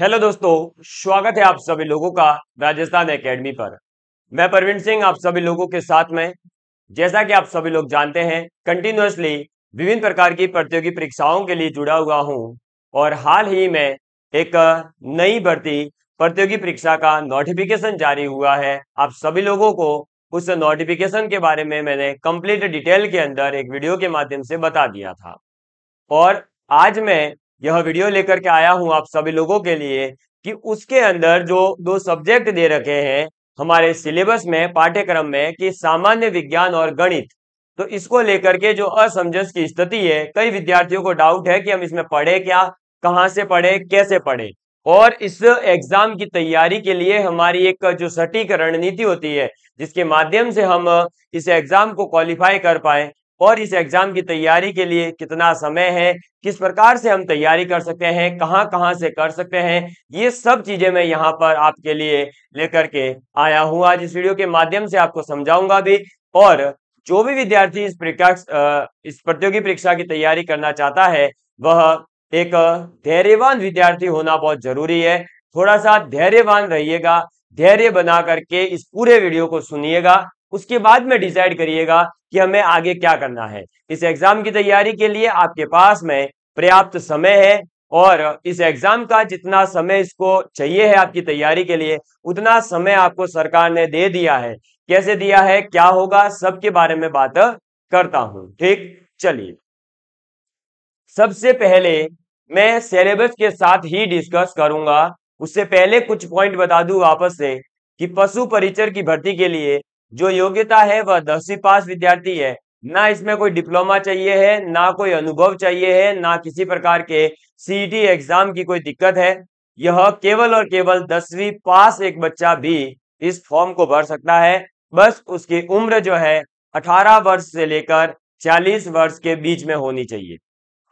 hello दोस्तों स्वागत है आप सभी लोगों का राजस्थान एकेडमी पर मैं प्रवीण सिंह आप सभी लोगों के साथ में जैसा कि आप सभी लोग जानते हैं कंटिन्यूसली विभिन्न प्रकार की प्रतियोगी परीक्षाओं के लिए जुड़ा हुआ हूं और हाल ही में एक नई भर्ती प्रतियोगी परीक्षा का नोटिफिकेशन जारी हुआ है आप सभी लोगों को उस नोटिफिकेशन के बारे में मैंने कंप्लीट डिटेल के अंदर एक वीडियो के माध्यम से बता दिया था और आज मैं यह वीडियो लेकर के आया हूं आप सभी लोगों के लिए कि उसके अंदर जो दो सब्जेक्ट दे रखे हैं हमारे सिलेबस में पाठ्यक्रम में कि सामान्य विज्ञान और गणित तो इसको लेकर के जो असमंजस की स्थिति है कई विद्यार्थियों को डाउट है कि हम इसमें पढ़े क्या कहाँ से पढ़े कैसे पढ़े और इस एग्जाम की तैयारी के लिए हमारी एक जो सटीक रणनीति होती है जिसके माध्यम से हम इस एग्जाम को क्वालिफाई कर पाए और इस एग्जाम की तैयारी के लिए कितना समय है किस प्रकार से हम तैयारी कर सकते हैं कहाँ कहाँ से कर सकते हैं ये सब चीजें मैं यहाँ पर आपके लिए लेकर के आया हूँ आज इस वीडियो के माध्यम से आपको समझाऊंगा भी और जो भी विद्यार्थी इस परीक्षा इस प्रतियोगी परीक्षा की तैयारी करना चाहता है वह एक धैर्यवान विद्यार्थी होना बहुत जरूरी है थोड़ा सा धैर्यवान रहिएगा धैर्य बना करके इस पूरे वीडियो को सुनिएगा उसके बाद में डिसाइड करिएगा कि हमें आगे क्या करना है इस एग्जाम की तैयारी के लिए आपके पास में पर्याप्त समय है और इस एग्जाम का जितना समय इसको चाहिए है आपकी तैयारी के लिए उतना समय आपको सरकार ने दे दिया है कैसे दिया है क्या होगा सबके बारे में बात करता हूं ठीक चलिए सबसे पहले मैं सिलेबस के साथ ही डिस्कस करूंगा उससे पहले कुछ पॉइंट बता दूं वापस से कि पशु परिचर की भर्ती के लिए जो योग्यता है वह दसवीं पास विद्यार्थी है ना इसमें कोई डिप्लोमा चाहिए है ना कोई अनुभव चाहिए है ना किसी प्रकार के सीईटी e एग्जाम की कोई दिक्कत है यह केवल और केवल दसवीं पास एक बच्चा भी इस फॉर्म को भर सकता है बस उसकी उम्र जो है 18 वर्ष से लेकर 40 वर्ष के बीच में होनी चाहिए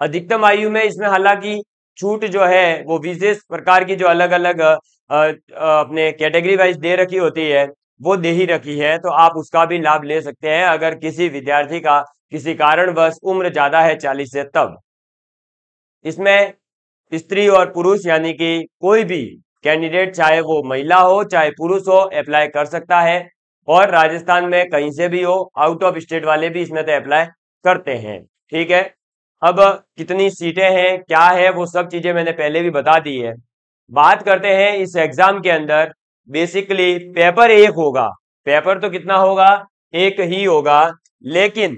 अधिकतम आयु में इसमें हालांकि छूट जो है वो विशेष प्रकार की जो अलग अलग अपने कैटेगरी वाइज दे रखी होती है वो दे ही रखी है तो आप उसका भी लाभ ले सकते हैं अगर किसी विद्यार्थी का किसी कारणवश उम्र ज्यादा है चालीस से तब इसमें स्त्री और पुरुष यानी कि कोई भी कैंडिडेट चाहे वो महिला हो चाहे पुरुष हो अप्लाई कर सकता है और राजस्थान में कहीं से भी हो आउट ऑफ स्टेट वाले भी इसमें तो अप्लाई करते हैं ठीक है अब कितनी सीटें हैं क्या है वो सब चीजें मैंने पहले भी बता दी है बात करते हैं इस एग्जाम के अंदर बेसिकली पेपर एक होगा पेपर तो कितना होगा एक ही होगा लेकिन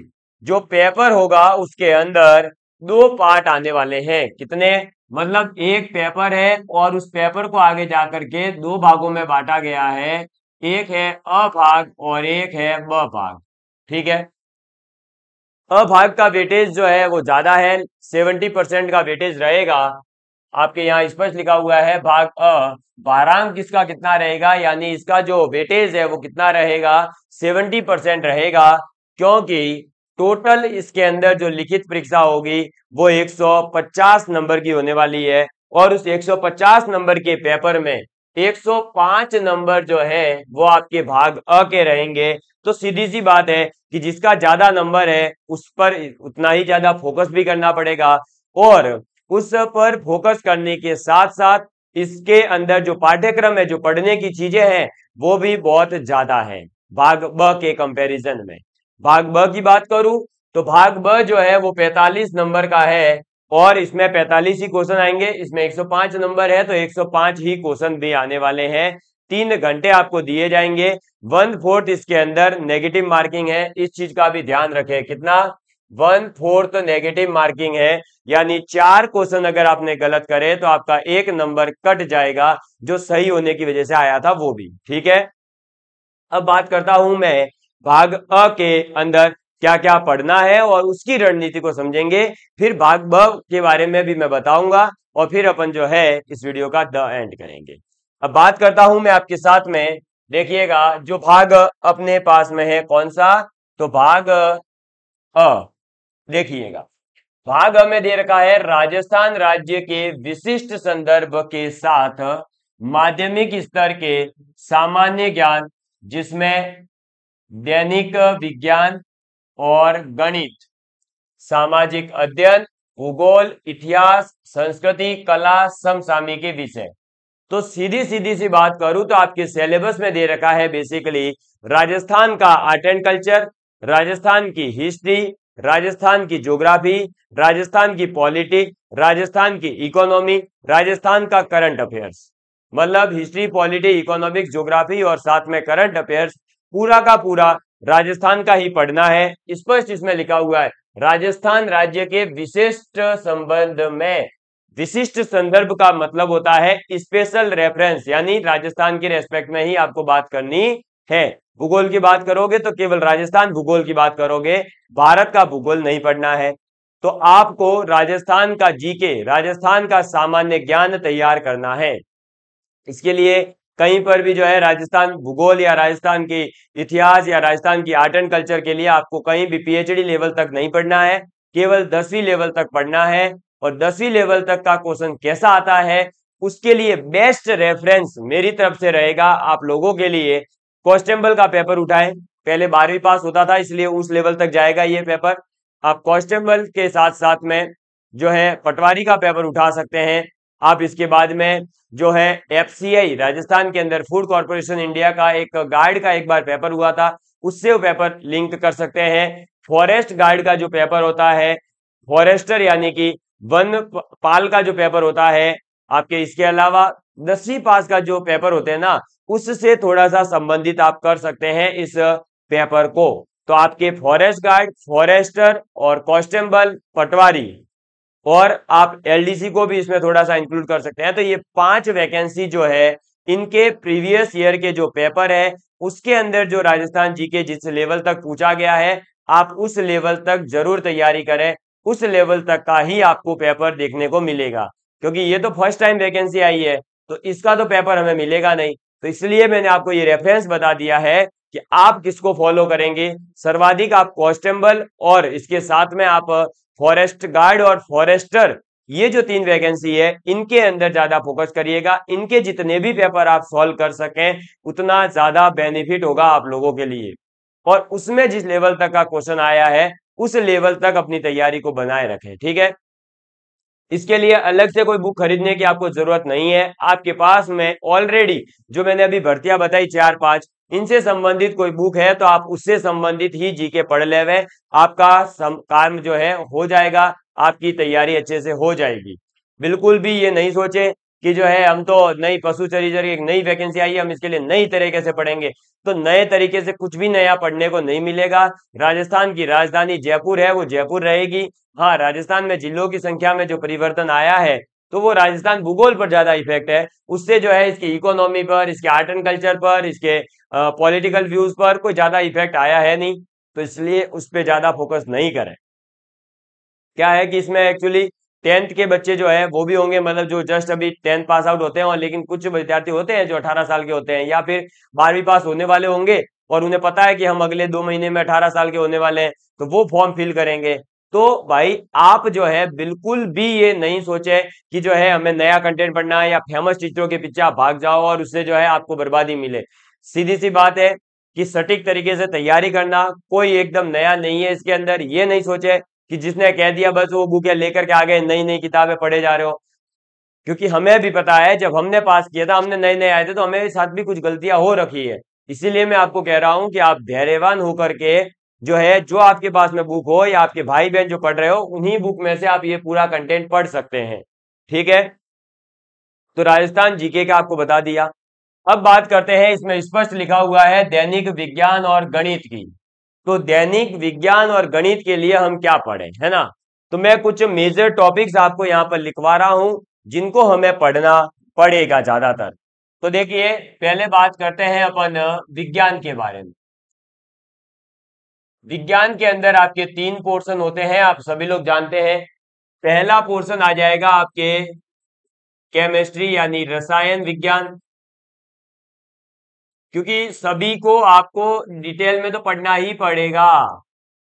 जो पेपर होगा उसके अंदर दो पार्ट आने वाले हैं कितने मतलब एक पेपर है और उस पेपर को आगे जाकर के दो भागों में बांटा गया है एक है अ भाग और एक है ब भाग ठीक है अ भाग का वेटेज जो है वो ज्यादा है सेवेंटी परसेंट का वेटेज रहेगा आपके यहाँ स्पष्ट लिखा हुआ है भाग अ बारांक किसका कितना रहेगा यानी इसका जो वेटेज है वो कितना रहेगा सेवेंटी परसेंट रहेगा क्योंकि टोटल इसके अंदर जो लिखित परीक्षा होगी वो 150 नंबर की होने वाली है और उस 150 नंबर के पेपर में 105 नंबर जो है वो आपके भाग अ के रहेंगे तो सीधी सी बात है कि जिसका ज्यादा नंबर है उस पर उतना ही ज्यादा फोकस भी करना पड़ेगा और उस पर फोकस करने के साथ साथ इसके अंदर जो पाठ्यक्रम है जो पढ़ने की चीजें हैं वो भी बहुत ज्यादा है भाग ब के कंपैरिजन में भाग ब की बात करूं तो भाग ब जो है वो 45 नंबर का है और इसमें 45 ही क्वेश्चन आएंगे इसमें 105 नंबर है तो 105 ही क्वेश्चन भी आने वाले हैं तीन घंटे आपको दिए जाएंगे वन फोर्थ इसके अंदर नेगेटिव मार्किंग है इस चीज का भी ध्यान रखें कितना वन फोर्थ नेगेटिव मार्किंग है यानी चार क्वेश्चन अगर आपने गलत करे तो आपका एक नंबर कट जाएगा जो सही होने की वजह से आया था वो भी ठीक है अब बात करता हूं मैं भाग अ के अंदर क्या क्या पढ़ना है और उसकी रणनीति को समझेंगे फिर भाग ब के बारे में भी मैं बताऊंगा और फिर अपन जो है इस वीडियो का द एंड करेंगे अब बात करता हूं मैं आपके साथ में देखिएगा जो भाग अपने पास में है कौन सा तो भाग अ देखिएगा भाग हमें दे रखा है राजस्थान राज्य के विशिष्ट संदर्भ के साथ माध्यमिक स्तर के सामान्य ज्ञान जिसमें दैनिक विज्ञान और गणित सामाजिक अध्ययन भूगोल इतिहास संस्कृति कला समसामी के विषय तो सीधी सीधी सी बात करूं तो आपके सिलेबस में दे रखा है बेसिकली राजस्थान का आर्ट एंड कल्चर राजस्थान की हिस्ट्री राजस्थान की ज्योग्राफी राजस्थान की पॉलिटिक राजस्थान की इकोनॉमी राजस्थान का करंट अफेयर्स मतलब हिस्ट्री पॉलिटी इकोनॉमिक ज्योग्राफी और साथ में करंट अफेयर्स पूरा का पूरा राजस्थान का ही पढ़ना है स्पष्ट इसमें लिखा हुआ है राजस्थान राज्य के विशिष्ट संबंध में विशिष्ट संदर्भ का मतलब होता है स्पेशल रेफरेंस यानी राजस्थान के रेस्पेक्ट में ही आपको बात करनी है भूगोल की बात करोगे तो केवल राजस्थान भूगोल की बात करोगे भारत का भूगोल नहीं पढ़ना है तो आपको राजस्थान का जीके राजस्थान का सामान्य ज्ञान तैयार करना है इसके लिए कहीं पर भी जो है राजस्थान भूगोल या राजस्थान की इतिहास या राजस्थान की आर्ट एंड कल्चर के लिए आपको कहीं भी पीएचडी लेवल तक नहीं पढ़ना है केवल दसवीं लेवल तक पढ़ना है और दसवीं लेवल तक का क्वेश्चन कैसा आता है उसके लिए बेस्ट रेफरेंस मेरी तरफ से रहेगा आप लोगों के लिए कॉन्स्टेबल का पेपर उठाए पहले बारहवीं पास होता था इसलिए उस लेवल तक जाएगा ये पेपर आप कॉन्स्टेबल के साथ साथ में जो है पटवारी का पेपर उठा सकते हैं आप इसके बाद में जो है एफ राजस्थान के अंदर फूड कॉरपोरेशन इंडिया का एक गार्ड का एक बार पेपर हुआ था उससे वो पेपर लिंक कर सकते हैं फॉरेस्ट गार्ड का जो पेपर होता है फॉरेस्टर यानी कि वन पाल का जो पेपर होता है आपके इसके अलावा दसवीं पास का जो पेपर होते हैं ना उससे थोड़ा सा संबंधित आप कर सकते हैं इस पेपर को तो आपके फॉरेस्ट गार्ड फॉरेस्टर और कॉन्स्टेबल पटवारी और आप एलडीसी को भी इसमें थोड़ा सा इंक्लूड कर सकते हैं तो ये पांच वैकेंसी जो है इनके प्रीवियस ईयर के जो पेपर है उसके अंदर जो राजस्थान जी के जिस लेवल तक पूछा गया है आप उस लेवल तक जरूर तैयारी करें उस लेवल तक का ही आपको पेपर देखने को मिलेगा क्योंकि ये तो फर्स्ट टाइम वैकेंसी आई है तो इसका तो पेपर हमें मिलेगा नहीं तो इसलिए मैंने आपको ये रेफरेंस बता दिया है कि आप किसको फॉलो करेंगे सर्वाधिक आप कॉन्स्टेबल और इसके साथ में आप फॉरेस्ट गार्ड और फॉरेस्टर ये जो तीन वैकेंसी है इनके अंदर ज्यादा फोकस करिएगा इनके जितने भी पेपर आप सॉल्व कर सकें उतना ज्यादा बेनिफिट होगा आप लोगों के लिए और उसमें जिस लेवल तक का क्वेश्चन आया है उस लेवल तक अपनी तैयारी को बनाए रखें ठीक है इसके लिए अलग से कोई बुक खरीदने की आपको जरूरत नहीं है आपके पास में ऑलरेडी जो मैंने अभी भर्तियां बताई चार पांच इनसे संबंधित कोई बुक है तो आप उससे संबंधित ही जी के पढ़ ले हुए आपका काम जो है हो जाएगा आपकी तैयारी अच्छे से हो जाएगी बिल्कुल भी ये नहीं सोचे कि जो है हम तो नई पशु चरी एक नई वैकेंसी आई है हम इसके लिए नई तरीके से पढ़ेंगे तो नए तरीके से कुछ भी नया पढ़ने को नहीं मिलेगा राजस्थान की राजधानी जयपुर है वो जयपुर रहेगी हाँ राजस्थान में जिलों की संख्या में जो परिवर्तन आया है तो वो राजस्थान भूगोल पर ज्यादा इफेक्ट है उससे जो है इसकी इकोनॉमी पर इसके आर्ट एंड कल्चर पर इसके पॉलिटिकल व्यूज पर कोई ज्यादा इफेक्ट आया है नहीं तो इसलिए उस पर ज्यादा फोकस नहीं करें क्या है कि इसमें एक्चुअली टेंथ के बच्चे जो है वो भी होंगे मतलब जो जस्ट अभी टेंथ पास आउट होते हैं और लेकिन कुछ विद्यार्थी होते हैं जो अठारह साल के होते हैं या फिर बारहवीं पास होने वाले होंगे और उन्हें पता है कि हम अगले दो महीने में अठारह साल के होने वाले हैं तो वो फॉर्म फिल करेंगे तो भाई आप जो है बिल्कुल भी ये नहीं सोचे कि जो है हमें नया कंटेंट पढ़ना है या फेमस टीचरों के पीछे आप भाग जाओ और उससे जो है आपको बर्बादी मिले सीधी सी बात है कि सटीक तरीके से तैयारी करना कोई एकदम नया नहीं है इसके अंदर ये नहीं सोचे कि जिसने कह दिया बस वो बुक लेकर के आ गए नई नई किताबें पढ़े जा रहे हो क्योंकि हमें भी पता है जब हमने पास किया था हमने नए नए आए थे तो हमारे साथ भी कुछ गलतियां हो रखी है इसीलिए मैं आपको कह रहा हूं कि आप धैर्यवान होकर के जो है जो आपके पास में बुक हो या आपके भाई बहन जो पढ़ रहे हो उन्हीं बुक में से आप ये पूरा कंटेंट पढ़ सकते हैं ठीक है तो राजस्थान जीके का आपको बता दिया अब बात करते हैं इसमें स्पष्ट लिखा हुआ है दैनिक विज्ञान और गणित की तो दैनिक विज्ञान और गणित के लिए हम क्या पढ़े है ना तो मैं कुछ मेजर टॉपिक्स आपको यहाँ पर लिखवा रहा हूं जिनको हमें पढ़ना पड़ेगा ज्यादातर तो देखिए पहले बात करते हैं अपन विज्ञान के बारे में विज्ञान के अंदर आपके तीन पोर्शन होते हैं आप सभी लोग जानते हैं पहला पोर्शन आ जाएगा आपके केमिस्ट्री यानी रसायन विज्ञान क्योंकि सभी को आपको डिटेल में तो पढ़ना ही पड़ेगा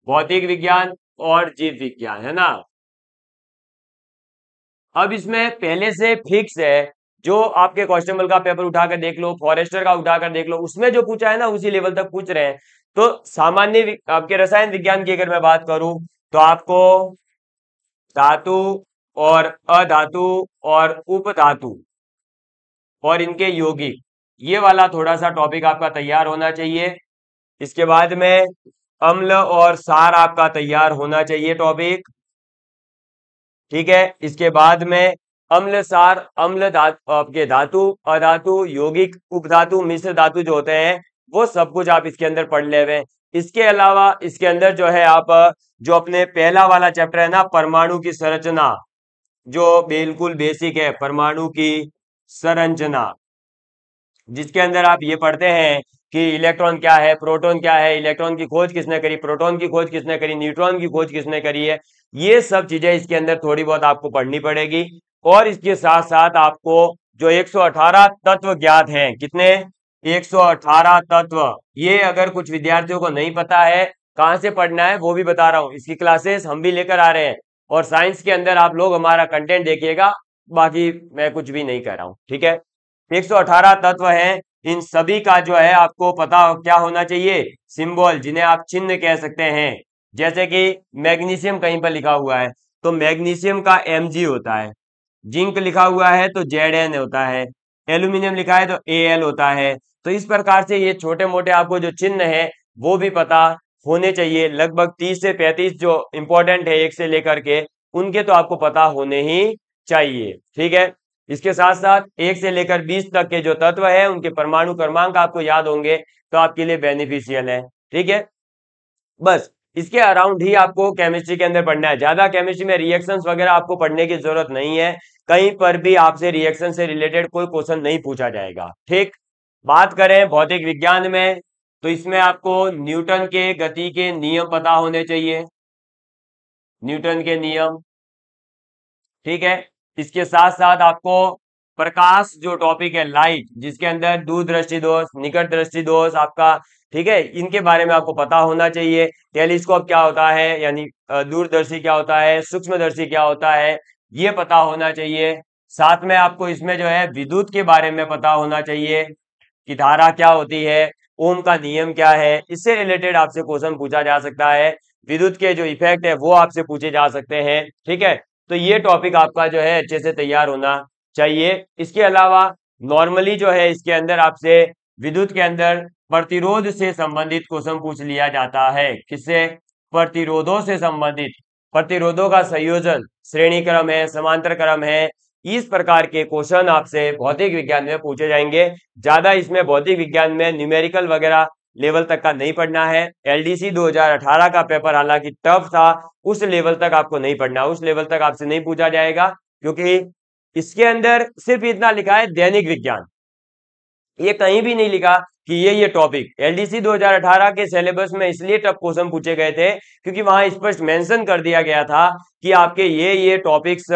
भौतिक विज्ञान और जीव विज्ञान है ना अब इसमें पहले से फिक्स है जो आपके क्वेश्चनबल का पेपर उठाकर देख लो फॉरेस्टर का उठाकर देख लो उसमें जो पूछा है ना उसी लेवल तक पूछ रहे हैं तो सामान्य आपके रसायन विज्ञान की अगर मैं बात करूं तो आपको धातु और अधातु और उपधातु और इनके यौगिक ये वाला थोड़ा सा टॉपिक आपका तैयार होना चाहिए इसके बाद में अम्ल और सार आपका तैयार होना चाहिए टॉपिक ठीक है इसके बाद में अम्ल सार अम्ल धातु आपके धातु अधातु यौगिक उपधातु मिश्र धातु जो होते हैं वो सब कुछ आप इसके अंदर पढ़ ले हुए इसके अलावा इसके अंदर जो है आप जो अपने पहला वाला चैप्टर है ना परमाणु की संरचना जो बिल्कुल बेसिक है परमाणु की संरचना जिसके अंदर आप ये पढ़ते हैं कि इलेक्ट्रॉन क्या है प्रोटॉन क्या है इलेक्ट्रॉन की खोज किसने करी प्रोटॉन की खोज किसने करी न्यूट्रॉन की खोज किसने करी है ये सब चीजें इसके अंदर थोड़ी बहुत आपको पढ़नी पड़ेगी और इसके साथ साथ आपको जो 118 तत्व ज्ञात हैं कितने 118 तत्व ये अगर कुछ विद्यार्थियों को नहीं पता है कहाँ से पढ़ना है वो भी बता रहा हूँ इसकी क्लासेस हम भी लेकर आ रहे हैं और साइंस के अंदर आप लोग हमारा कंटेंट देखिएगा बाकी मैं कुछ भी नहीं कर रहा हूँ ठीक है 118 तत्व हैं इन सभी का जो है आपको पता क्या होना चाहिए सिंबल जिन्हें आप चिन्ह कह सकते हैं जैसे कि मैग्नीशियम कहीं पर लिखा हुआ है तो मैग्नीशियम का एम होता है जिंक लिखा हुआ है तो जेड एन होता है एल्यूमिनियम लिखा है तो ए एल होता है तो इस प्रकार से ये छोटे मोटे आपको जो चिन्ह है वो भी पता होने चाहिए लगभग तीस से पैंतीस जो इंपॉर्टेंट है एक से लेकर के उनके तो आपको पता होने ही चाहिए ठीक है इसके साथ साथ एक से लेकर बीस तक के जो तत्व है उनके परमाणु क्रमांक आपको याद होंगे तो आपके लिए बेनिफिशियल है ठीक है बस इसके अराउंड ही आपको केमिस्ट्री के अंदर पढ़ना है ज्यादा केमिस्ट्री में रिएक्शंस वगैरह आपको पढ़ने की जरूरत नहीं है कहीं पर भी आपसे रिएक्शन से रिलेटेड कोई क्वेश्चन नहीं पूछा जाएगा ठीक बात करें भौतिक विज्ञान में तो इसमें आपको न्यूटन के गति के नियम पता होने चाहिए न्यूटन के नियम ठीक है इसके साथ साथ आपको प्रकाश जो टॉपिक है लाइट जिसके अंदर दूरदृष्टि दोष निकट दृष्टि दोष आपका ठीक है इनके बारे में आपको पता होना चाहिए टेलीस्कोप क्या होता है यानी दूरदर्शी क्या होता है सूक्ष्मदर्शी क्या होता है ये पता होना चाहिए साथ में आपको इसमें जो है विद्युत के बारे में पता होना चाहिए कि धारा क्या होती है ओम का नियम क्या है इससे रिलेटेड आपसे क्वेश्चन पूछा जा सकता है विद्युत के जो इफेक्ट है वो आपसे पूछे जा सकते हैं ठीक है तो ये टॉपिक आपका जो है अच्छे से तैयार होना चाहिए इसके अलावा नॉर्मली जो है इसके अंदर आपसे विद्युत के अंदर प्रतिरोध से संबंधित क्वेश्चन पूछ लिया जाता है किससे प्रतिरोधों से संबंधित प्रतिरोधों का संयोजन श्रेणी क्रम है समांतर क्रम है इस प्रकार के क्वेश्चन आपसे भौतिक विज्ञान में पूछे जाएंगे ज्यादा इसमें भौतिक विज्ञान में न्यूमेरिकल वगैरह लेवल तक का नहीं पढ़ना है एलडीसी 2018 का पेपर हालांकि टफ था उस लेवल तक आपको नहीं पढ़ना उस लेवल तक आपसे नहीं पूछा जाएगा क्योंकि इसके अंदर सिर्फ इतना लिखा है दैनिक विज्ञान ये कहीं भी नहीं लिखा कि ये ये टॉपिक एलडीसी 2018 के सिलेबस में इसलिए टफ क्वेश्चन पूछे गए थे क्योंकि वहां स्पष्ट मैंशन कर दिया गया था कि आपके ये ये टॉपिक्स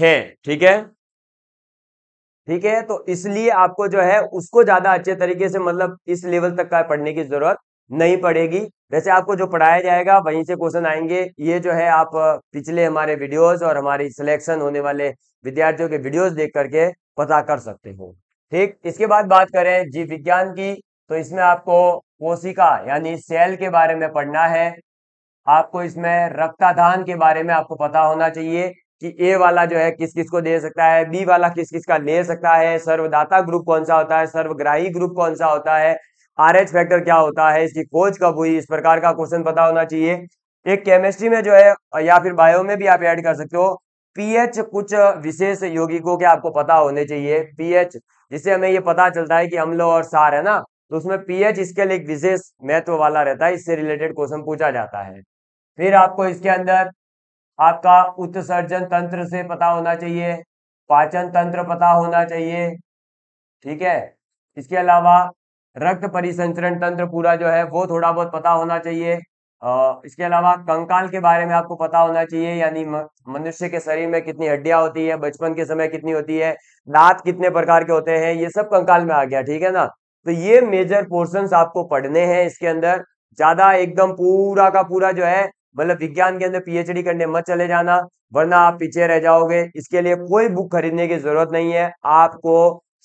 है ठीक है ठीक है तो इसलिए आपको जो है उसको ज्यादा अच्छे तरीके से मतलब इस लेवल तक का पढ़ने की जरूरत नहीं पड़ेगी वैसे आपको जो पढ़ाया जाएगा वहीं से क्वेश्चन आएंगे ये जो है आप पिछले हमारे वीडियोस और हमारी सिलेक्शन होने वाले विद्यार्थियों के वीडियोस देख करके पता कर सकते हो ठीक इसके बाद बात करें जीव विज्ञान की तो इसमें आपको कोशिका यानी सेल के बारे में पढ़ना है आपको इसमें रक्ताधान के बारे में आपको पता होना चाहिए कि ए वाला जो है किस किस को दे सकता है बी वाला किस किस का ले सकता है सर्वदाता ग्रुप कौन सा होता है सर्वग्राही ग्रुप कौन सा होता है आर एच फैक्टर क्या होता है इसकी खोज कब हुई इस प्रकार का क्वेश्चन पता होना चाहिए एक केमिस्ट्री में जो है या फिर बायो में भी आप ऐड कर सकते हो पीएच कुछ विशेष यौगिकों के आपको पता होने चाहिए पीएच जिससे हमें ये पता चलता है कि अम्लो और सार है ना तो उसमें पीएच इसके लिए एक विशेष महत्व वाला रहता है इससे रिलेटेड क्वेश्चन पूछा जाता है फिर आपको इसके अंदर आपका उत्सर्जन तंत्र से पता होना चाहिए पाचन तंत्र पता होना चाहिए ठीक है इसके अलावा रक्त परिसंचरण तंत्र पूरा जो है वो थोड़ा बहुत पता होना चाहिए आ, इसके अलावा कंकाल के बारे में आपको पता होना चाहिए यानी मनुष्य के शरीर में कितनी हड्डियां होती है बचपन के समय कितनी होती है दांत कितने प्रकार के होते हैं ये सब कंकाल में आ गया ठीक है ना तो ये मेजर पोर्शंस आपको पढ़ने हैं इसके अंदर ज्यादा एकदम पूरा का पूरा जो है मतलब विज्ञान के अंदर पीएचडी करने मत चले जाना वरना आप पीछे रह जाओगे इसके लिए कोई बुक खरीदने की जरूरत नहीं है आपको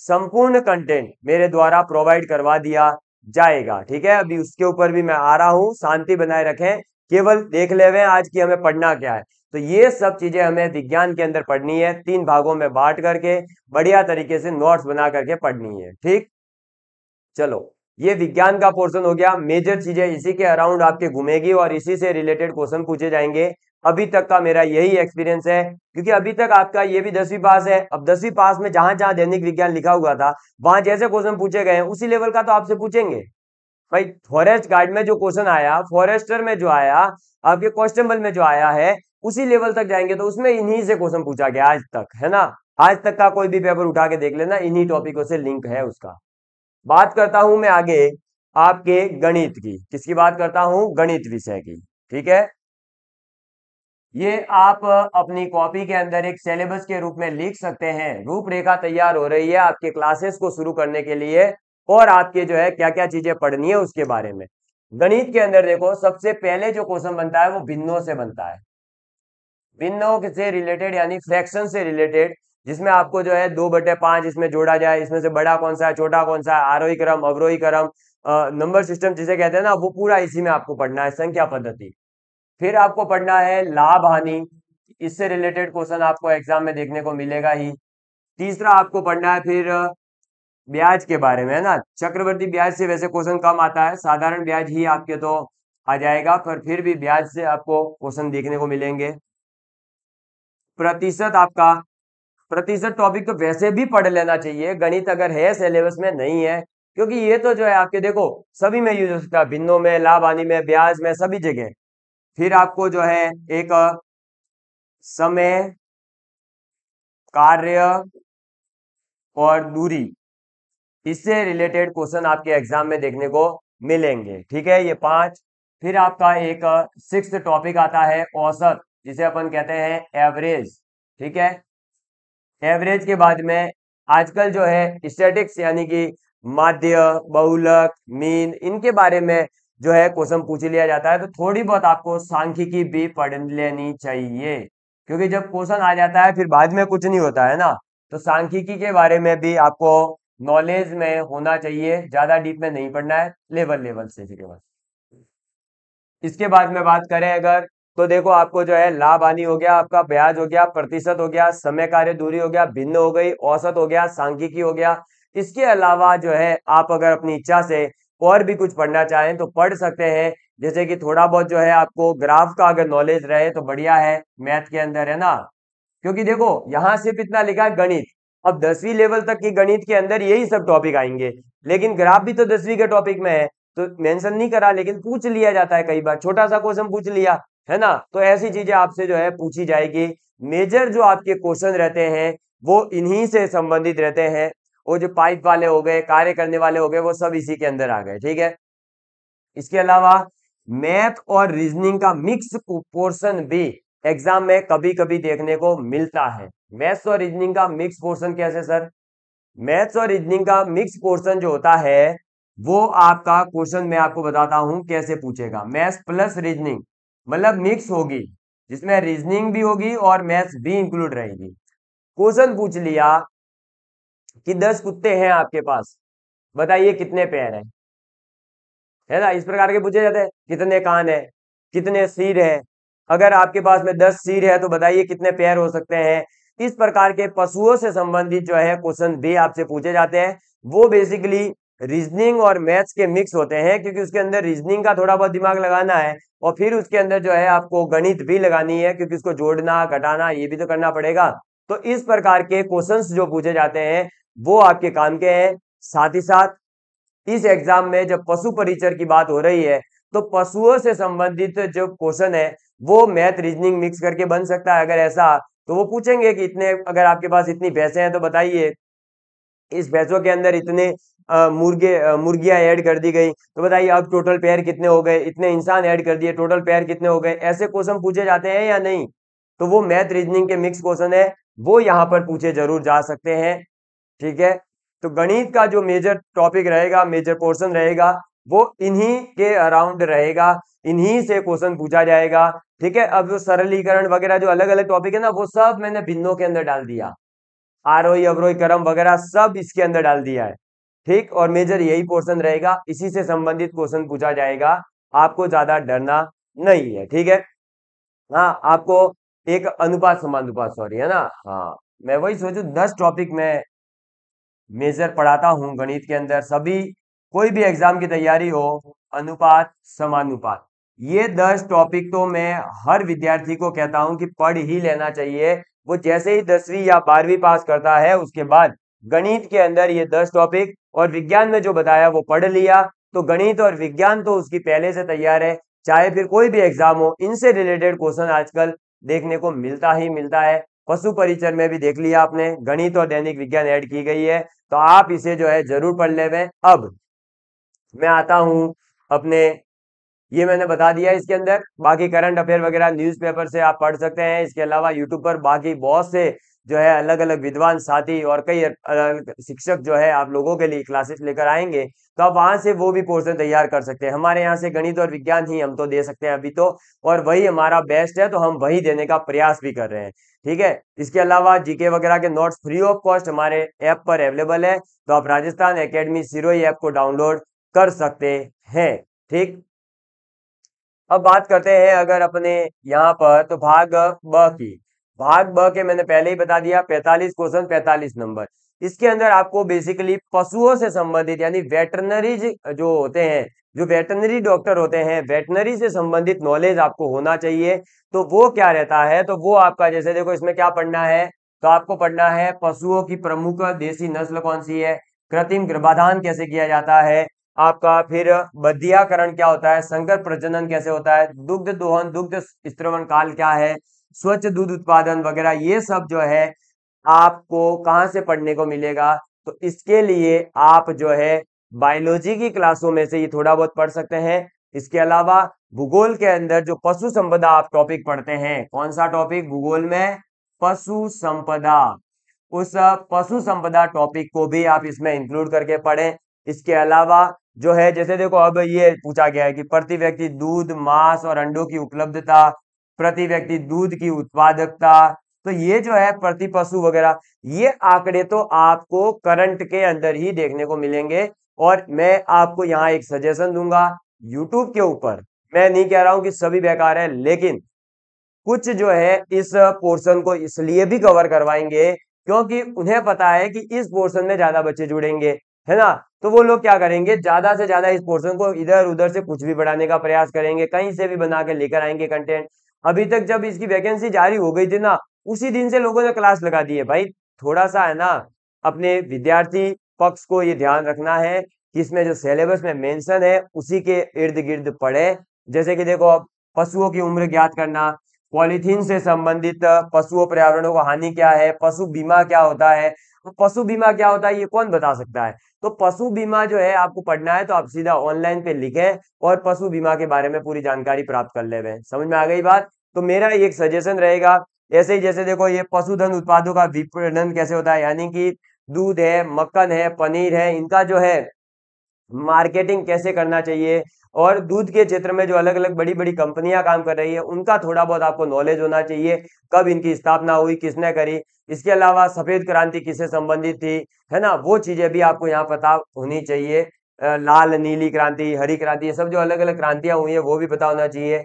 संपूर्ण कंटेंट मेरे द्वारा प्रोवाइड करवा दिया जाएगा ठीक है अभी उसके ऊपर भी मैं आ रहा हूँ शांति बनाए रखें केवल देख ले आज की हमें पढ़ना क्या है तो ये सब चीजें हमें विज्ञान के अंदर पढ़नी है तीन भागों में बांट करके बढ़िया तरीके से नोट्स बना करके पढ़नी है ठीक चलो ये विज्ञान का पोर्शन हो गया मेजर चीजें इसी के अराउंड आपके घूमेगी और इसी से रिलेटेड क्वेश्चन पूछे जाएंगे अभी तक का मेरा यही एक्सपीरियंस है क्योंकि अभी तक आपका ये भी दसवीं पास है अब दसवीं पास में जहां जहां दैनिक विज्ञान लिखा हुआ था वहां जैसे क्वेश्चन पूछे गए उसी लेवल का तो आपसे पूछेंगे भाई फॉरेस्ट गार्ड में जो क्वेश्चन आया फॉरेस्टर में जो आया आपके कॉन्स्टेबल में जो आया है उसी लेवल तक जाएंगे तो उसमें इन्हीं से क्वेश्चन पूछा गया आज तक है ना आज तक का कोई भी पेपर उठा के देख लेना इन्हीं टॉपिकों से लिंक है उसका बात करता हूं मैं आगे आपके गणित की किसकी बात करता हूं गणित विषय की ठीक है ये आप अपनी कॉपी के अंदर एक सिलेबस के रूप में लिख सकते हैं रूपरेखा तैयार हो रही है आपके क्लासेस को शुरू करने के लिए और आपके जो है क्या क्या चीजें पढ़नी है उसके बारे में गणित के अंदर देखो सबसे पहले जो क्वेश्चन बनता है वो भिन्नों से बनता है भिन्नों से रिलेटेड यानी फ्रैक्शन से रिलेटेड जिसमें आपको जो है दो बटे पांच इसमें जोड़ा जाए इसमें से बड़ा कौन सा है छोटा कौन सा है आरोही क्रम अवरोही क्रम नंबर सिस्टम जिसे कहते हैं ना वो पूरा इसी में आपको पढ़ना है संख्या पद्धति फिर आपको पढ़ना है लाभ हानि इससे रिलेटेड क्वेश्चन आपको एग्जाम में देखने को मिलेगा ही तीसरा आपको पढ़ना है फिर ब्याज के बारे में है ना चक्रवर्ती ब्याज से वैसे क्वेश्चन कम आता है साधारण ब्याज ही आपके तो आ जाएगा पर फिर भी ब्याज से आपको क्वेश्चन देखने को मिलेंगे प्रतिशत आपका प्रतिशत टॉपिक तो वैसे भी पढ़ लेना चाहिए गणित अगर है सिलेबस में नहीं है क्योंकि ये तो जो है आपके देखो सभी में यूज हो सकता है भिन्नों में लाभानी में ब्याज में सभी जगह फिर आपको जो है एक समय कार्य और दूरी इससे रिलेटेड क्वेश्चन आपके एग्जाम में देखने को मिलेंगे ठीक है ये पांच फिर आपका एक सिक्स टॉपिक आता है औसत जिसे अपन कहते हैं एवरेज ठीक है एवरेज के बाद में आजकल जो है स्टेटिक्स यानी कि माध्य बहुलक मीन इनके बारे में जो है क्वेश्चन पूछ लिया जाता है तो थोड़ी बहुत आपको सांख्यिकी भी पढ़ लेनी चाहिए क्योंकि जब क्वेश्चन आ जाता है फिर बाद में कुछ नहीं होता है ना तो सांख्यिकी के बारे में भी आपको नॉलेज में होना चाहिए ज्यादा डीप में नहीं पढ़ना है लेवल लेवल से बाद इसके बाद में बात करें अगर तो देखो आपको जो है लाभ हानि हो गया आपका ब्याज हो गया प्रतिशत हो गया समय कार्य दूरी हो गया भिन्न हो गई औसत हो गया सांख्यिकी हो गया इसके अलावा जो है आप अगर अपनी इच्छा से और भी कुछ पढ़ना चाहें तो पढ़ सकते हैं जैसे कि थोड़ा बहुत जो है आपको ग्राफ का अगर नॉलेज रहे तो बढ़िया है मैथ के अंदर है ना क्योंकि देखो यहाँ सिर्फ इतना लिखा है गणित अब दसवीं लेवल तक की गणित के अंदर यही सब टॉपिक आएंगे लेकिन ग्राफ भी तो दसवीं के टॉपिक में है तो मेंशन नहीं करा लेकिन पूछ लिया जाता है कई बार छोटा सा क्वेश्चन पूछ लिया है ना तो ऐसी चीजें आपसे जो है पूछी जाएगी मेजर जो आपके क्वेश्चन रहते हैं वो इन्हीं से संबंधित रहते हैं वो जो पाइप वाले हो गए कार्य करने वाले हो गए वो सब इसी के अंदर आ गए ठीक है इसके अलावा मैथ और रीजनिंग का मिक्स पोर्शन भी एग्जाम में कभी कभी देखने को मिलता है मैथ्स और रीजनिंग का मिक्स पोर्शन कैसे सर मैथ्स और रीजनिंग का मिक्स पोर्शन जो होता है वो आपका क्वेश्चन मैं आपको बताता हूं कैसे पूछेगा मैथ्स प्लस रीजनिंग मतलब मिक्स होगी जिसमें रीजनिंग भी होगी और मैथ्स भी इंक्लूड रहेगी क्वेश्चन पूछ लिया कि दस कुत्ते हैं आपके पास बताइए कितने पैर हैं है ना इस प्रकार के पूछे जाते हैं कितने कान है कितने सिर है अगर आपके पास में दस सिर है तो बताइए कितने पैर हो सकते हैं इस प्रकार के पशुओं से संबंधित जो है क्वेश्चन भी आपसे पूछे जाते हैं वो बेसिकली रीजनिंग और मैथ्स के मिक्स होते हैं क्योंकि उसके अंदर रीजनिंग का थोड़ा बहुत दिमाग लगाना है और फिर उसके अंदर जो है आपको गणित भी लगानी है क्योंकि उसको जोड़ना घटाना ये भी तो करना पड़ेगा तो इस प्रकार के क्वेश्चंस जो पूछे जाते हैं वो आपके काम के हैं साथ ही साथ इस एग्जाम में जब पशु परिचर की बात हो रही है तो पशुओं से संबंधित जो क्वेश्चन है वो मैथ रीजनिंग मिक्स करके बन सकता है अगर ऐसा तो वो पूछेंगे कि इतने अगर आपके पास इतनी भैंसे हैं तो बताइए इस भैंसों के अंदर इतने मुर्गे मुर्गियाँ ऐड कर दी गई तो बताइए अब टोटल पेयर कितने हो गए इतने इंसान ऐड कर दिए टोटल पेयर कितने हो गए ऐसे क्वेश्चन पूछे जाते हैं या नहीं तो वो मैथ रीजनिंग के मिक्स क्वेश्चन है वो यहाँ पर पूछे जरूर जा सकते हैं ठीक है तो गणित का जो मेजर टॉपिक रहेगा मेजर पोर्सन रहेगा वो इन्हीं के अराउंड रहेगा इन्हीं से क्वेश्चन पूछा जाएगा ठीक है अब जो सरलीकरण वगैरह जो अलग अलग टॉपिक है ना वो सब मैंने भिन्नों के अंदर डाल दिया आरोही अवरोही क्रम वगैरह सब इसके अंदर डाल दिया है ठीक और मेजर यही पोर्सन रहेगा इसी से संबंधित क्वेश्चन पूछा जाएगा आपको ज्यादा डरना नहीं है ठीक है हाँ आपको एक अनुपात समानुपात सॉरी है ना हाँ मैं वही सोचू दस टॉपिक में मेजर पढ़ाता हूं गणित के अंदर सभी कोई भी एग्जाम की तैयारी हो अनुपात समानुपात ये दस टॉपिक तो मैं हर विद्यार्थी को कहता हूं कि पढ़ ही लेना चाहिए वो जैसे ही दसवीं या बारहवीं पास करता है उसके बाद गणित के अंदर ये दस टॉपिक और विज्ञान में जो बताया वो पढ़ लिया तो गणित और विज्ञान तो उसकी पहले से तैयार है चाहे फिर कोई भी एग्जाम हो इनसे रिलेटेड क्वेश्चन आजकल देखने को मिलता ही मिलता है पशु परिचर में भी देख लिया आपने गणित और दैनिक विज्ञान ऐड की गई है तो आप इसे जो है जरूर पढ़ ले अब मैं आता हूं अपने ये मैंने बता दिया इसके अंदर बाकी करंट अफेयर वगैरह न्यूज़पेपर से आप पढ़ सकते हैं इसके अलावा यूट्यूब पर बाकी बहुत से जो है अलग अलग विद्वान साथी और कई अलग शिक्षक जो है आप लोगों के लिए क्लासेस लेकर आएंगे तो आप वहां से वो भी पोर्सन तैयार कर सकते हैं हमारे यहाँ से गणित और विज्ञान ही हम तो दे सकते हैं अभी तो और वही हमारा बेस्ट है तो हम वही देने का प्रयास भी कर रहे हैं ठीक है इसके अलावा जीके वगैरह के नोट्स फ्री ऑफ कॉस्ट हमारे ऐप पर अवेलेबल है तो आप राजस्थान अकेडमी सीरो ऐप को डाउनलोड कर सकते हैं ठीक अब बात करते हैं अगर अपने यहाँ पर तो भाग ब की भाग ब के मैंने पहले ही बता दिया 45 क्वेश्चन 45 नंबर इसके अंदर आपको बेसिकली पशुओं से संबंधित यानी वेटरनरी जो होते हैं जो वेटरनरी डॉक्टर होते हैं वेटनरी से संबंधित नॉलेज आपको होना चाहिए तो वो क्या रहता है तो वो आपका जैसे देखो इसमें क्या पढ़ना है तो आपको पढ़ना है पशुओं की प्रमुख देसी नस्ल कौन सी है कृत्रिम गर्भाधान कैसे किया जाता है आपका फिर बदियाकरण क्या होता है संकर प्रजनन कैसे होता है दुग्ध दोहन दुग्ध स्त्रवण काल क्या है स्वच्छ दूध उत्पादन वगैरह ये सब जो है आपको कहाँ से पढ़ने को मिलेगा तो इसके लिए आप जो है बायोलॉजी की क्लासों में से ये थोड़ा बहुत पढ़ सकते हैं इसके अलावा भूगोल के अंदर जो पशु संपदा आप टॉपिक पढ़ते हैं कौन सा टॉपिक भूगोल में पशु संपदा उस पशु संपदा टॉपिक को भी आप इसमें इंक्लूड करके पढ़ें इसके अलावा जो है जैसे देखो अब ये पूछा गया है कि प्रति व्यक्ति दूध मांस और अंडों की उपलब्धता प्रति व्यक्ति दूध की उत्पादकता तो ये जो है प्रति पशु वगैरह ये आंकड़े तो आपको करंट के अंदर ही देखने को मिलेंगे और मैं आपको यहाँ एक सजेशन दूंगा यूट्यूब के ऊपर मैं नहीं कह रहा हूं कि सभी बेकार है लेकिन कुछ जो है इस पोर्शन को इसलिए भी कवर करवाएंगे क्योंकि उन्हें पता है कि इस पोर्शन में ज्यादा बच्चे जुड़ेंगे है ना तो वो लोग क्या करेंगे ज्यादा से ज्यादा इस पोर्शन को इधर उधर से कुछ भी बढ़ाने का प्रयास करेंगे कहीं से भी बना के लेकर आएंगे कंटेंट अभी तक जब इसकी वैकेंसी जारी हो गई थी ना उसी दिन से लोगों ने क्लास लगा दी है भाई थोड़ा सा है ना अपने विद्यार्थी पक्ष को ये ध्यान रखना है कि इसमें जो सिलेबस में मेंशन है उसी के इर्द गिर्द पड़े जैसे कि देखो अब पशुओं की उम्र ज्ञात करना पॉलिथीन से संबंधित पशुओं पर्यावरणों को हानि क्या है पशु बीमा क्या होता है तो पशु बीमा क्या होता है ये कौन बता सकता है तो पशु बीमा जो है आपको पढ़ना है तो आप सीधा ऑनलाइन पे लिखें और पशु बीमा के बारे में पूरी जानकारी प्राप्त कर ले समझ में आ गई बात तो मेरा एक सजेशन रहेगा ऐसे ही जैसे देखो ये पशुधन उत्पादों का विपणन कैसे होता है यानी कि दूध है मक्खन है पनीर है इनका जो है मार्केटिंग कैसे करना चाहिए और दूध के क्षेत्र में जो अलग अलग बड़ी बड़ी कंपनियां काम कर रही है उनका थोड़ा बहुत आपको नॉलेज होना चाहिए कब इनकी स्थापना हुई किसने करी इसके अलावा सफेद क्रांति किससे संबंधित थी है ना वो चीजें भी आपको यहाँ पता होनी चाहिए लाल नीली क्रांति हरी क्रांति ये सब जो अलग अलग क्रांतियां हुई है वो भी पता होना चाहिए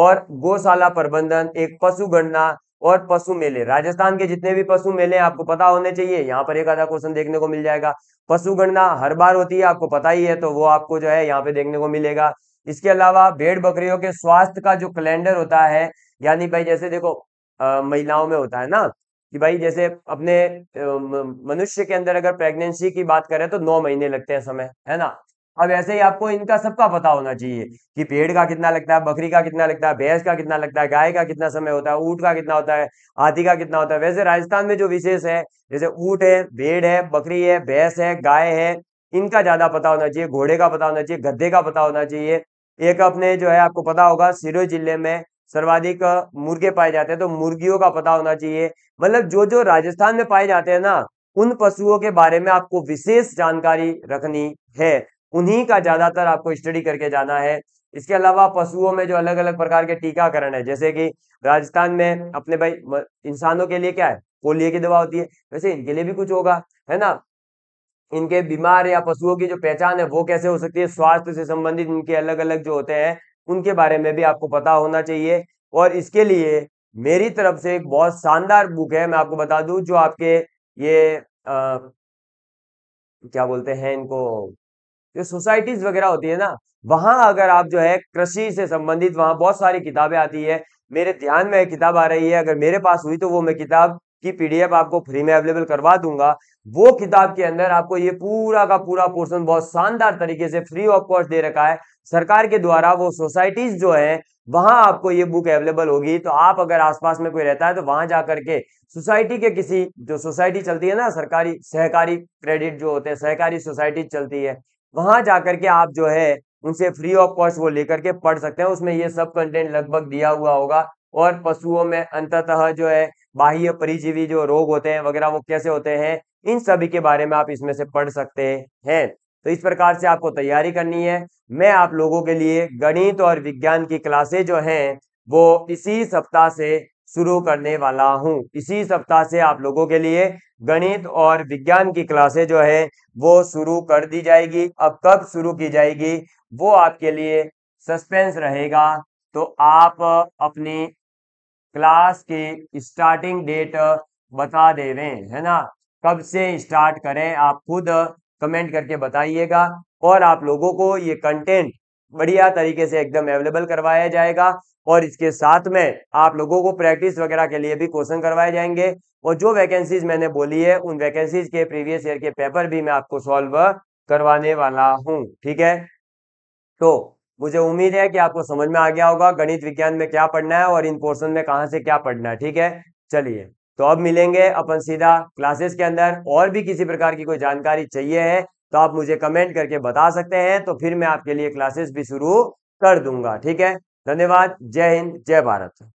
और गौशाला प्रबंधन एक पशु गणना और पशु मेले राजस्थान के जितने भी पशु मेले हैं आपको पता होने चाहिए यहाँ पर एक आधा क्वेश्चन देखने को मिल जाएगा पशु गणना हर बार होती है आपको पता ही है तो वो आपको जो है यहाँ पे देखने को मिलेगा इसके अलावा भेड़ बकरियों के स्वास्थ्य का जो कैलेंडर होता है यानी भाई जैसे देखो महिलाओं में होता है ना कि भाई जैसे अपने मनुष्य के अंदर अगर प्रेगनेंसी की बात करें तो नौ महीने लगते हैं समय है ना अब ऐसे ही आपको इनका सबका पता होना चाहिए कि पेड़ का कितना लगता है बकरी का कितना लगता है भैंस का कितना लगता है गाय का कितना समय होता है ऊंट का कितना होता है हाथी का कितना होता है वैसे राजस्थान में जो विशेष है जैसे ऊंट है भेड़ है बकरी है भैंस है गाय है इनका ज्यादा पता होना चाहिए घोड़े का पता होना चाहिए गद्दे का पता होना चाहिए एक अपने जो है आपको पता होगा सिरो जिले में सर्वाधिक मुर्गे पाए जाते हैं तो मुर्गियों का पता होना चाहिए मतलब जो जो राजस्थान में पाए जाते हैं ना उन पशुओं के बारे में आपको विशेष जानकारी रखनी है उन्हीं का ज़्यादातर आपको स्टडी करके जाना है इसके अलावा पशुओं में जो अलग अलग प्रकार के टीकाकरण है जैसे कि राजस्थान में अपने भाई इंसानों के लिए क्या है पोलियो की दवा होती है वैसे इनके लिए भी कुछ होगा है ना इनके बीमार या पशुओं की जो पहचान है वो कैसे हो सकती है स्वास्थ्य से संबंधित इनके अलग अलग जो होते हैं उनके बारे में भी आपको पता होना चाहिए और इसके लिए मेरी तरफ से एक बहुत शानदार बुक है मैं आपको बता दूं जो आपके ये आ, क्या बोलते हैं इनको जो सोसाइटीज वगैरह होती है ना वहां अगर आप जो है कृषि से संबंधित वहां बहुत सारी किताबें आती है मेरे ध्यान में किताब आ रही है अगर मेरे पास हुई तो वो मैं किताब की पीडीएफ आपको फ्री में अवेलेबल करवा दूंगा वो किताब के अंदर आपको ये पूरा का पूरा पोर्शन बहुत शानदार तरीके से फ्री ऑफ कॉस्ट दे रखा है सरकार के द्वारा वो सोसाइटीज जो है वहां आपको ये बुक अवेलेबल होगी तो आप अगर आसपास में कोई रहता है तो वहां जा करके सोसाइटी के किसी जो सोसाइटी चलती है ना सरकारी सहकारी क्रेडिट जो होते हैं सहकारी सोसाइटी चलती है वहां जाकर के आप जो है उनसे फ्री ऑफ कॉस्ट वो लेकर के पढ़ सकते हैं उसमें ये सब कंटेंट लगभग दिया हुआ होगा और पशुओं में अंततः जो है बाह्य परिजीवी जो रोग होते हैं वगैरह वो कैसे होते हैं इन सभी के बारे में आप इसमें से पढ़ सकते हैं तो इस प्रकार से आपको तैयारी करनी है मैं आप लोगों के लिए गणित और विज्ञान की क्लासेज जो हैं वो इसी सप्ताह से शुरू करने वाला हूँ इसी सप्ताह से आप लोगों के लिए गणित और विज्ञान की क्लासे जो है वो शुरू कर दी जाएगी अब कब शुरू की जाएगी वो आपके लिए सस्पेंस रहेगा तो आप अपनी क्लास की स्टार्टिंग डेट बता देवें है ना कब से स्टार्ट करें आप खुद कमेंट करके बताइएगा और आप लोगों को ये कंटेंट बढ़िया तरीके से एकदम अवेलेबल करवाया जाएगा और इसके साथ में आप लोगों को प्रैक्टिस वगैरह के लिए भी क्वेश्चन करवाए जाएंगे और जो वैकेंसीज मैंने बोली है उन वैकेंसीज के प्रीवियस ईयर के पेपर भी मैं आपको सॉल्व करवाने वाला हूँ ठीक है तो मुझे उम्मीद है कि आपको समझ में आ गया होगा गणित विज्ञान में क्या पढ़ना है और इन पोर्सन में कहाँ से क्या पढ़ना है ठीक है चलिए तो अब मिलेंगे अपन सीधा क्लासेस के अंदर और भी किसी प्रकार की कोई जानकारी चाहिए है तो आप मुझे कमेंट करके बता सकते हैं तो फिर मैं आपके लिए क्लासेस भी शुरू कर दूंगा ठीक है धन्यवाद जय हिंद जय भारत